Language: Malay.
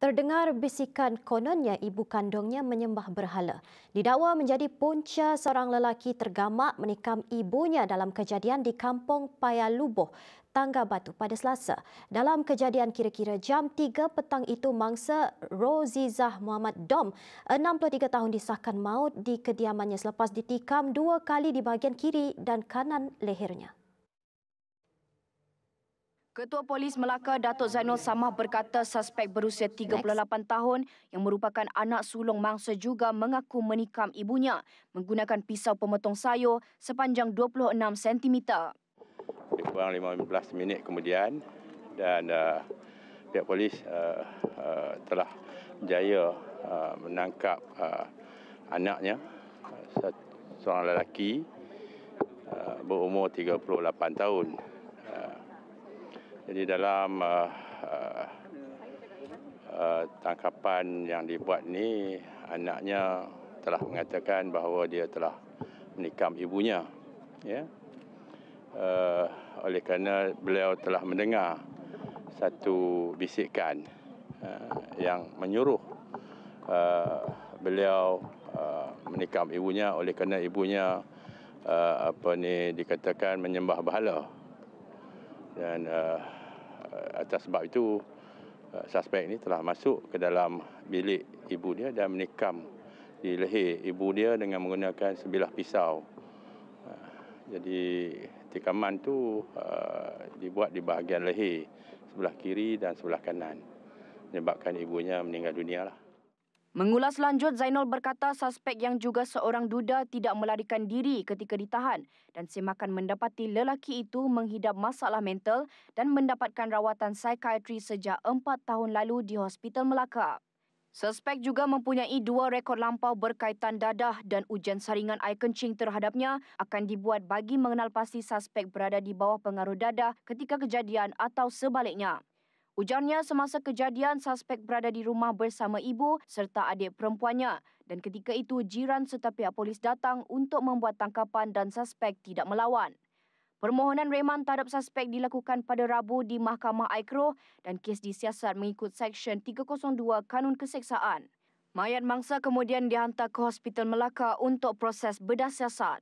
Terdengar bisikan kononnya ibu kandungnya menyembah berhala. Didakwa menjadi punca seorang lelaki tergamak menikam ibunya dalam kejadian di kampung Payaluboh, Tangga Batu pada Selasa. Dalam kejadian kira-kira jam 3 petang itu mangsa Rozizah Muhammad Dom, 63 tahun disahkan maut di kediamannya selepas ditikam dua kali di bahagian kiri dan kanan lehernya. Ketua Polis Melaka Datuk Zainul Samah berkata suspek berusia 38 tahun yang merupakan anak sulung mangsa juga mengaku menikam ibunya menggunakan pisau pemotong sayur sepanjang 26 cm. Kurang 15 minit kemudian dan uh, pihak polis uh, uh, telah jaya uh, menangkap uh, anaknya uh, seorang lelaki uh, berumur 38 tahun. Jadi dalam uh, uh, uh, tangkapan yang dibuat ni anaknya telah mengatakan bahawa dia telah menikam ibunya. Ya. Yeah? Uh, oleh kerana beliau telah mendengar satu bisikan uh, yang menyuruh uh, beliau uh, menikam ibunya oleh kerana ibunya uh, apa ni dikatakan menyembah bahala dan uh, atas sebab itu uh, suspek ini telah masuk ke dalam bilik ibu dia dan menikam di leher ibu dia dengan menggunakan sebilah pisau. Uh, jadi tikaman itu uh, dibuat di bahagian leher sebelah kiri dan sebelah kanan menyebabkan ibunya meninggal dunia lah. Mengulas lanjut, Zainul berkata suspek yang juga seorang duda tidak melarikan diri ketika ditahan dan semakan mendapati lelaki itu menghidap masalah mental dan mendapatkan rawatan psikiatri sejak empat tahun lalu di Hospital Melaka. Suspek juga mempunyai dua rekod lampau berkaitan dadah dan ujian saringan air kencing terhadapnya akan dibuat bagi mengenal pasti suspek berada di bawah pengaruh dadah ketika kejadian atau sebaliknya. Ujarnya semasa kejadian suspek berada di rumah bersama ibu serta adik perempuannya dan ketika itu jiran serta pihak polis datang untuk membuat tangkapan dan suspek tidak melawan. Permohonan reman terhadap suspek dilakukan pada Rabu di Mahkamah Aikroh dan kes disiasat mengikut Seksyen 302 Kanun Keseksaan. Mayat mangsa kemudian dihantar ke Hospital Melaka untuk proses bedah siasat.